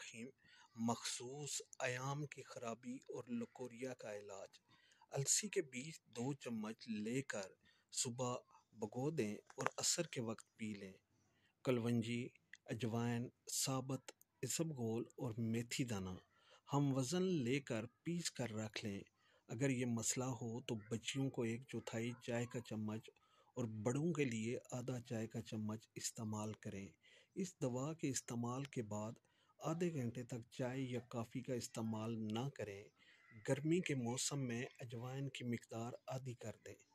रहीम मखसूस आयाम की खराबी और लकोरिया का इलाज अलसी के बीज दो चम्मच लेकर सुबह भगो दें और असर के वक्त पी लें कलवंजी अजवाइन साबत इसबगोल और मेथी दाना हम वज़न लेकर पीस कर रख लें अगर ये मसला हो तो बच्चियों को एक चौथाई चाय का चम्मच और बड़ों के लिए आधा चाय का चम्मच इस्तेमाल करें इस दवा के इस्तेमाल के बाद आधे घंटे तक चाय या कॉफ़ी का इस्तेमाल ना करें गर्मी के मौसम में अजवाइन की मकदार आधी कर दें